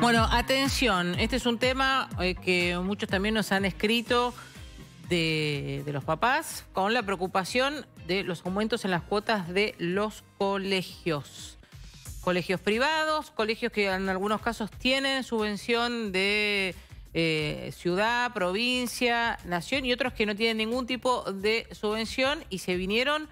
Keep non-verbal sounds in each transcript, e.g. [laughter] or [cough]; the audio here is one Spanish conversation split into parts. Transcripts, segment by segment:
Bueno, atención, este es un tema eh, que muchos también nos han escrito de, los papás con la preocupación de los aumentos en las cuotas de los colegios. Colegios privados, colegios que en algunos casos tienen subvención de eh, ciudad, provincia, nación y otros que no tienen ningún tipo de subvención y se vinieron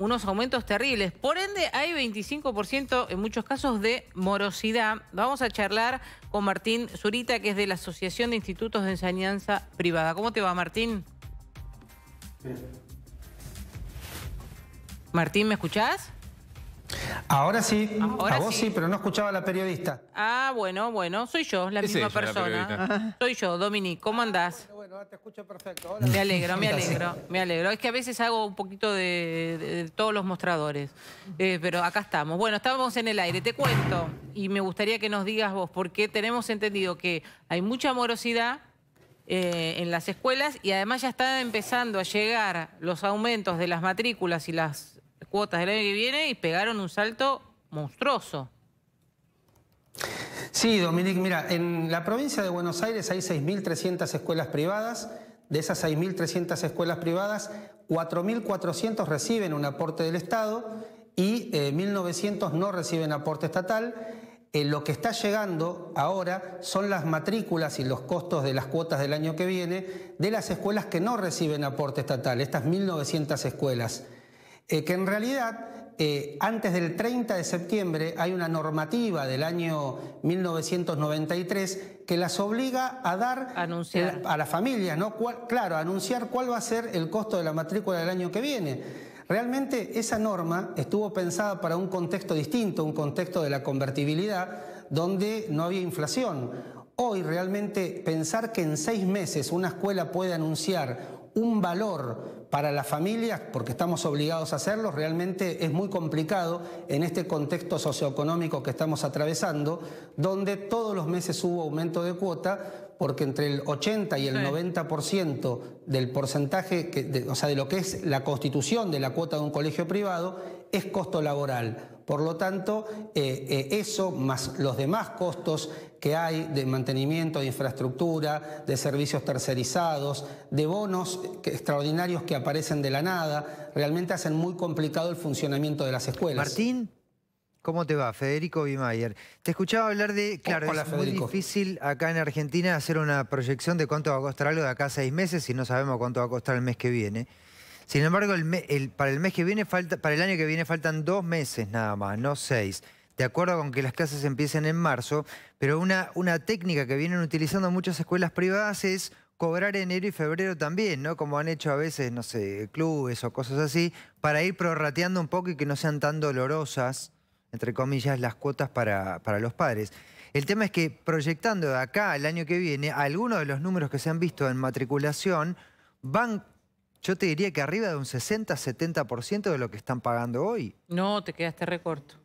unos aumentos terribles. Por ende, hay 25% en muchos casos de morosidad. Vamos a charlar con Martín Zurita, que es de la Asociación de Institutos de Enseñanza Privada. ¿Cómo te va, Martín? Martín, ¿me escuchás? Ahora sí, Ahora a vos sí. pero no escuchaba a la periodista. Ah, bueno, bueno, soy yo, la misma persona. soy yo, Dominique, ¿cómo andás? te escucho perfecto. Me alegro, me [laughs] alegro, me alegro. Es que a veces hago un poquito de, todos los mostradores, eh, pero acá estamos. Bueno, estábamos en el aire, te cuento, y me gustaría que nos digas vos, porque tenemos entendido que hay mucha morosidad eh, en las escuelas y además ya están empezando a llegar los aumentos de las matrículas y las cuotas del año que viene y pegaron un salto monstruoso. Sí, Dominic, mira, en la provincia de Buenos Aires hay 6.300 escuelas privadas. De esas 6.300 escuelas privadas, 4.400 reciben un aporte del Estado y 1.900 eh, no reciben aporte estatal. Eh, lo que está llegando ahora son las matrículas y los costos de las cuotas del año que viene de las escuelas que no reciben aporte estatal, estas 1.900 escuelas, eh, que en realidad eh, antes del 30 de septiembre hay una normativa del año 1993 que las obliga a dar eh, a la familia, ¿no? claro, a anunciar cuál va a ser el costo de la matrícula del año que viene. Realmente esa norma estuvo pensada para un contexto distinto, un contexto de la convertibilidad, donde no había inflación. Hoy realmente pensar que en seis meses una escuela puede anunciar un valor para las familias, porque estamos obligados a hacerlo, realmente es muy complicado en este contexto socioeconómico que estamos atravesando, donde todos los meses hubo aumento de cuota, porque entre el 80 y el 90% del porcentaje, o sea, de lo que es la constitución de la cuota de un colegio privado, es costo laboral. Por lo tanto, eh, eh, eso más los demás costos que hay de mantenimiento de infraestructura, de servicios tercerizados, de bonos extraordinarios que aparecen de la nada, realmente hacen muy complicado el funcionamiento de las escuelas. Martín, ¿cómo te va? Federico Bimayer. Te escuchaba hablar de, claro, es muy difícil acá en Argentina hacer una proyección de cuánto va a costar algo de acá a seis meses si no sabemos cuánto va a costar el mes que viene. Sin embargo, para el mes que viene falta, para el año que viene faltan dos meses nada más, no seis. De acuerdo con que las clases empiecen en marzo, pero una, una técnica que vienen utilizando muchas escuelas privadas es cobrar enero y febrero también, ¿no? Como han hecho a veces, no sé, clubes o cosas así, para ir prorrateando un poco y que no sean tan dolorosas, entre comillas, las cuotas para, para los padres. El tema es que proyectando de acá el año que viene, algunos de los números que se han visto en matriculación van yo te diría que arriba de un 60-70% de lo que están pagando hoy. No, te quedaste recorto.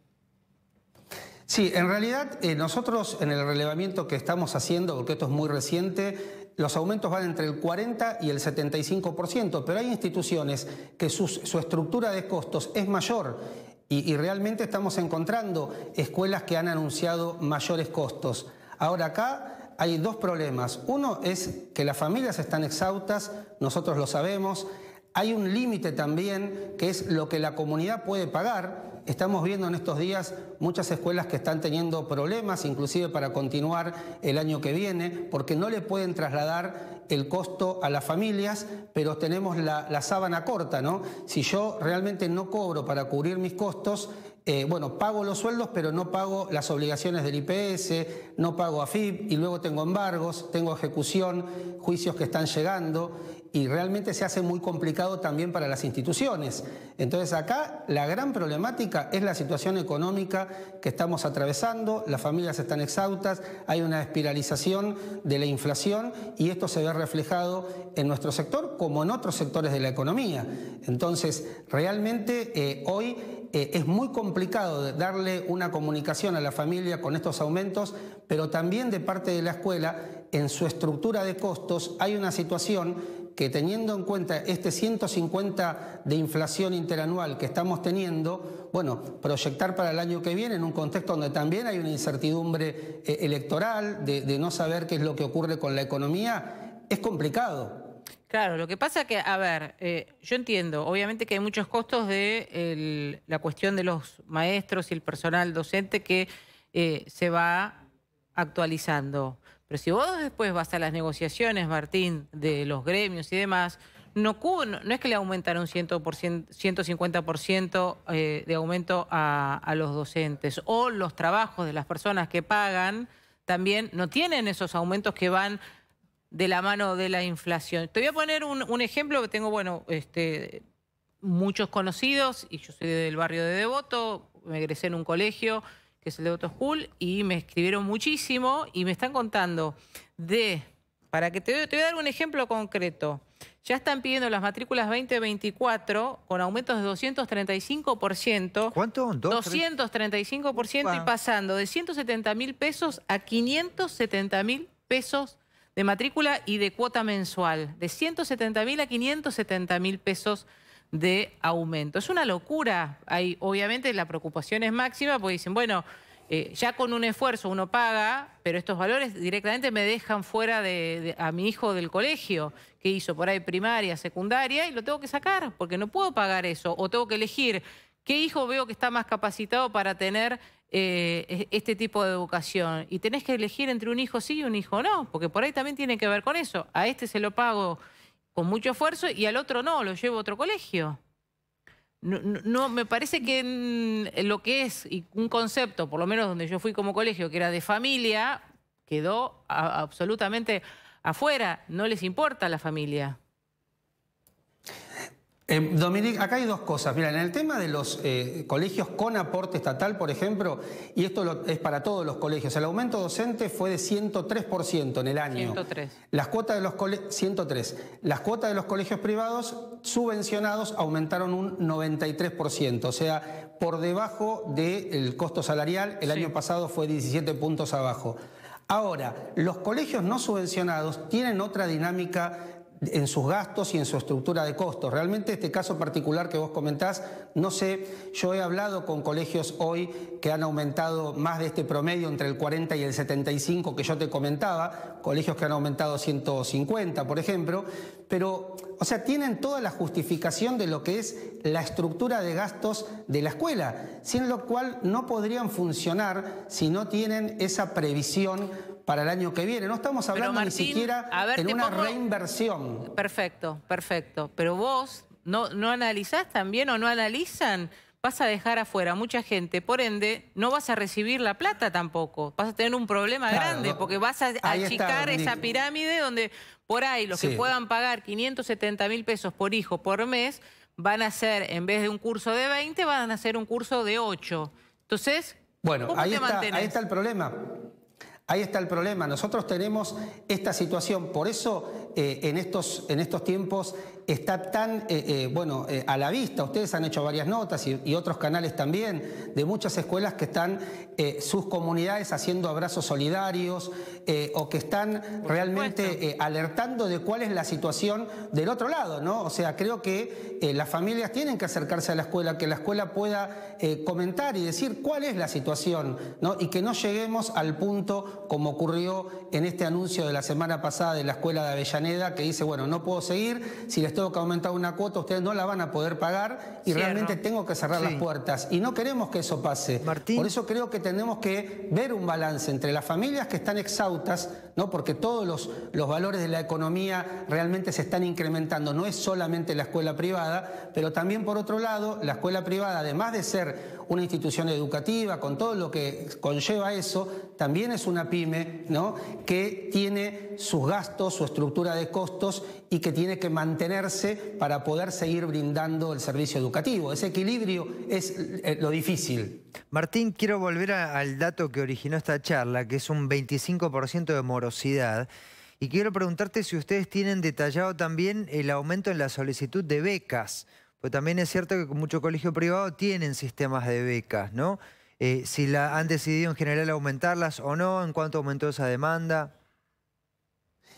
Sí, en realidad eh, nosotros en el relevamiento que estamos haciendo, porque esto es muy reciente, los aumentos van entre el 40 y el 75%, pero hay instituciones que su, estructura de costos es mayor y, y realmente estamos encontrando escuelas que han anunciado mayores costos. Ahora acá hay dos problemas. Uno es que las familias están exhaustas, nosotros lo sabemos. Hay un límite también que es lo que la comunidad puede pagar. Estamos viendo en estos días muchas escuelas que están teniendo problemas, inclusive para continuar el año que viene, porque no le pueden trasladar el costo a las familias, pero tenemos la, sábana corta, ¿no? Si yo realmente no cobro para cubrir mis costos, eh, bueno, pago los sueldos, pero no pago las obligaciones del IPS, no pago AFIP y luego tengo embargos, tengo ejecución, juicios que están llegando y realmente se hace muy complicado también para las instituciones. Entonces acá la gran problemática es la situación económica que estamos atravesando, las familias están exhaustas, hay una espiralización de la inflación y esto se ve reflejado en nuestro sector como en otros sectores de la economía. Entonces realmente eh, hoy eh, es muy complicado darle una comunicación a la familia con estos aumentos, pero también de parte de la escuela, en su estructura de costos, hay una situación que teniendo en cuenta este 150 de inflación interanual que estamos teniendo, bueno, proyectar para el año que viene en un contexto donde también hay una incertidumbre eh, electoral, de no saber qué es lo que ocurre con la economía, es complicado. Claro, lo que pasa que, a ver, eh, yo entiendo, obviamente que hay muchos costos de la cuestión de los maestros y el personal docente que eh, se va actualizando. Pero si vos después vas a las negociaciones, Martín, de los gremios y demás, no, no es que le aumentaron 100%, 150% eh, de aumento a los docentes o los trabajos de las personas que pagan también no tienen esos aumentos que van de la mano de la inflación. Te voy a poner un, ejemplo que tengo, bueno, este, muchos conocidos, y yo soy del barrio de Devoto, me egresé en un colegio que es el Devoto School, y me escribieron muchísimo y me están contando de, para que te, voy a dar un ejemplo concreto, ya están pidiendo las matrículas 2024 con aumentos de 235%. ¿Cuánto? 235% y pasando de 170 mil pesos a 570 mil pesos de matrícula y de cuota mensual, de 170 mil a 570 mil pesos de aumento. Es una locura. obviamente la preocupación es máxima porque dicen, bueno, eh, ya con un esfuerzo uno paga, pero estos valores directamente me dejan fuera a mi hijo del colegio, que hizo por ahí primaria, secundaria, y lo tengo que sacar porque no puedo pagar eso. O tengo que elegir qué hijo veo que está más capacitado para tener eh, este tipo de educación y tenés que elegir entre un hijo sí y un hijo no, porque por ahí también tiene que ver con eso. A este se lo pago con mucho esfuerzo y al otro no, lo llevo a otro colegio. No, me parece que lo que es un concepto, por lo menos donde yo fui como colegio, que era de familia, quedó absolutamente afuera. No les importa la familia. Eh, Dominique, acá hay dos cosas. Mira, en el tema de los eh, colegios con aporte estatal, por ejemplo, y esto es para todos los colegios, el aumento docente fue de 103% en el año. 103. Las cuotas de los 103. Las cuotas de los colegios privados subvencionados aumentaron un 93%, o sea, por debajo del costo salarial, el año pasado fue 17 puntos abajo. Ahora, los colegios no subvencionados tienen otra dinámica en sus gastos y en su estructura de costos. Realmente este caso particular que vos comentás, no sé, yo he hablado con colegios hoy que han aumentado más de este promedio entre el 40 y el 75 que yo te comentaba, colegios que han aumentado 150, por ejemplo, pero, o sea, tienen toda la justificación de lo que es la estructura de gastos de la escuela, sin lo cual no podrían funcionar si no tienen esa previsión para el año que viene. No estamos hablando ni siquiera en una reinversión. Perfecto, perfecto. Pero vos no, no analizás también o no analizan vas a dejar afuera mucha gente, por ende, no vas a recibir la plata tampoco. Vas a tener un problema grande porque vas a achicar esa pirámide donde por ahí los que puedan pagar 570 mil pesos por hijo por mes van a ser en vez de un curso de 20, van a hacer un curso de 8. Entonces, bueno, ahí está el problema. Ahí está el problema. Nosotros tenemos esta situación. Por eso eh, en, estos, en estos tiempos está tan eh, eh, bueno, a la vista. Ustedes han hecho varias notas y, otros canales también de muchas escuelas que están sus comunidades haciendo abrazos solidarios o que están realmente alertando de cuál es la situación del otro lado, ¿no? O sea, creo que las familias tienen que acercarse a la escuela, que la escuela pueda comentar y decir cuál es la situación, ¿no? Y que no lleguemos al punto como ocurrió en este anuncio de la semana pasada de la escuela de Avellaneda que dice, bueno, no puedo seguir, si les tengo que aumentar una cuota, ustedes no la van a poder pagar y realmente tengo que cerrar las puertas. Y no queremos que eso pase. Por eso creo que tenemos que ver un balance entre las familias que están exhaustas ¿no? porque todos los, valores de la economía realmente se están incrementando. No es solamente la escuela privada, pero también por otro lado, la escuela privada, además de ser una institución educativa, con todo lo que conlleva eso, también es una pyme ¿no? que tiene sus gastos, su estructura de costos y que tiene que mantenerse para poder seguir brindando el servicio educativo. Ese equilibrio es eh, lo difícil. Martín, quiero volver al dato que originó esta charla, que es un 25% de morosidad. Y quiero preguntarte si ustedes tienen detallado también el aumento en la solicitud de becas. Porque también es cierto que muchos colegios privados tienen sistemas de becas, ¿no? Eh, si la, han decidido en general aumentarlas o no, en cuánto aumentó esa demanda.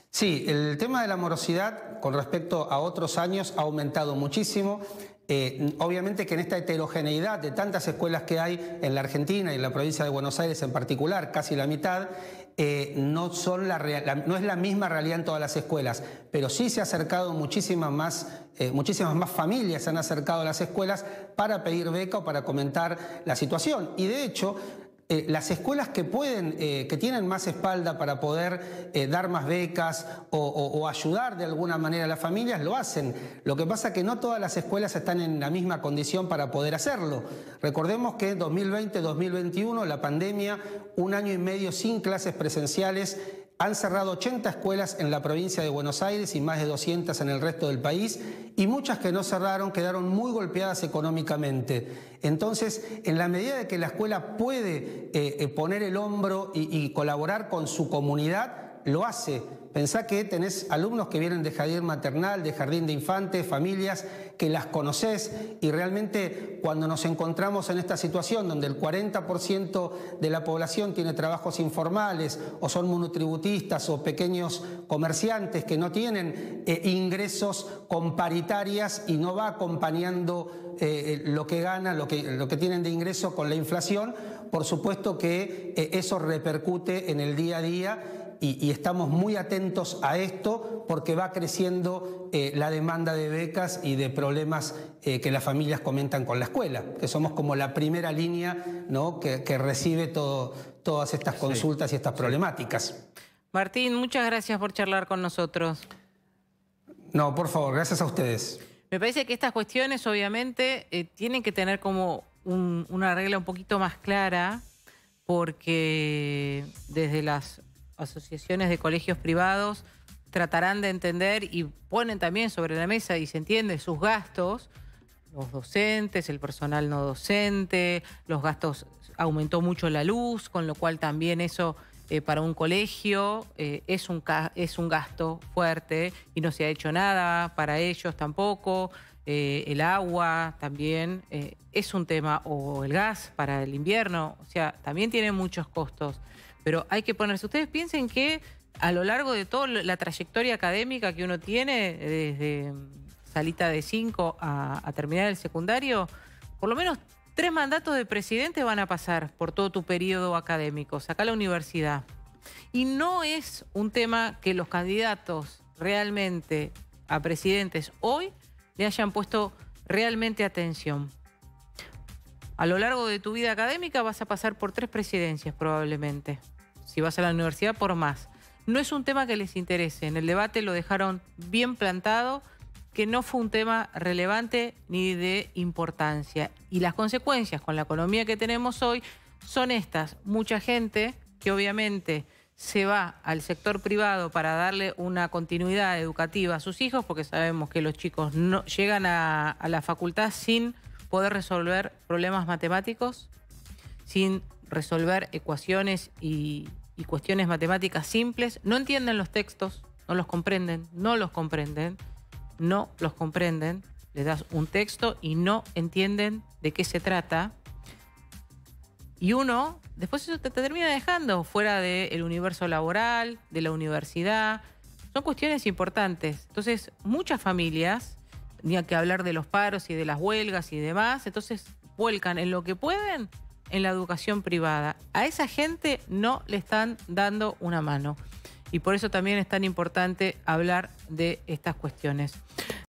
Sí, el tema de la morosidad con respecto a otros años ha aumentado muchísimo. Eh, obviamente que en esta heterogeneidad de tantas escuelas que hay en la Argentina y en la provincia de Buenos Aires en particular, casi la mitad, eh, no, es la misma realidad en todas las escuelas, pero sí se ha acercado muchísimas más, eh, muchísimas más familias se han acercado a las escuelas para pedir beca o para comentar la situación. Y de hecho, eh, las escuelas que pueden, eh, que tienen más espalda para poder eh, dar más becas o, o, ayudar de alguna manera a las familias, lo hacen. Lo que pasa es que no todas las escuelas están en la misma condición para poder hacerlo. Recordemos que en 2020-2021, la pandemia, un año y medio sin clases presenciales, han cerrado 80 escuelas en la provincia de Buenos Aires y más de 200 en el resto del país y muchas que no cerraron quedaron muy golpeadas económicamente. Entonces, en la medida de que la escuela puede eh, eh, poner el hombro y colaborar con su comunidad, lo hace Pensá que tenés alumnos que vienen de jardín maternal, de jardín de infantes, familias que las conoces y realmente cuando nos encontramos en esta situación donde el 40% de la población tiene trabajos informales o son monotributistas o pequeños comerciantes que no tienen eh, ingresos con paritarias y no va acompañando eh, eh, lo que gana, lo que tienen de ingreso con la inflación, por supuesto que eh, eso repercute en el día a día y, estamos muy atentos a esto porque va creciendo eh, la demanda de becas y de problemas eh, que las familias comentan con la escuela, que somos como la primera línea que, recibe todas estas consultas y estas problemáticas. Martín, muchas gracias por charlar con nosotros. No, por favor, gracias a ustedes. Me parece que estas cuestiones obviamente tienen que tener como una regla un poquito más clara, porque desde las asociaciones de colegios privados tratarán de entender y ponen también sobre la mesa y se entiende sus gastos, los docentes, el personal no docente, los gastos, aumentó mucho la luz, con lo cual también eso eh, para un colegio eh, es, un es un gasto fuerte y no se ha hecho nada para ellos tampoco. Eh, el agua también es un tema, o el gas para el invierno, o sea, también tiene muchos costos. Pero hay que ponerse, ustedes piensen que a lo largo de toda la trayectoria académica que uno tiene, desde mm, salita de 5 a terminar el secundario, por lo menos Tres mandatos de presidente van a pasar por todo tu periodo académico, saca la universidad. Y no es un tema que los candidatos realmente a presidentes hoy le hayan puesto realmente atención. A lo largo de tu vida académica vas a pasar por tres presidencias probablemente. Si vas a la universidad, por más. No es un tema que les interese. En el debate lo dejaron bien plantado que no fue un tema relevante ni de importancia. Y las consecuencias con la economía que tenemos hoy son estas. Mucha gente que obviamente se va al sector privado para darle una continuidad educativa a sus hijos, porque sabemos que los chicos no llegan a, la facultad sin poder resolver problemas matemáticos, sin resolver ecuaciones y cuestiones matemáticas simples, no entienden los textos, no los comprenden, no los comprenden no los comprenden, les das un texto y no entienden de qué se trata. Y uno, después eso te, termina dejando fuera del universo laboral, de la universidad. Son cuestiones importantes. Entonces, muchas familias, ni que hablar de los paros y de las huelgas y demás, entonces vuelcan en lo que pueden en la educación privada. A esa gente no le están dando una mano y por eso también es tan importante hablar de estas cuestiones.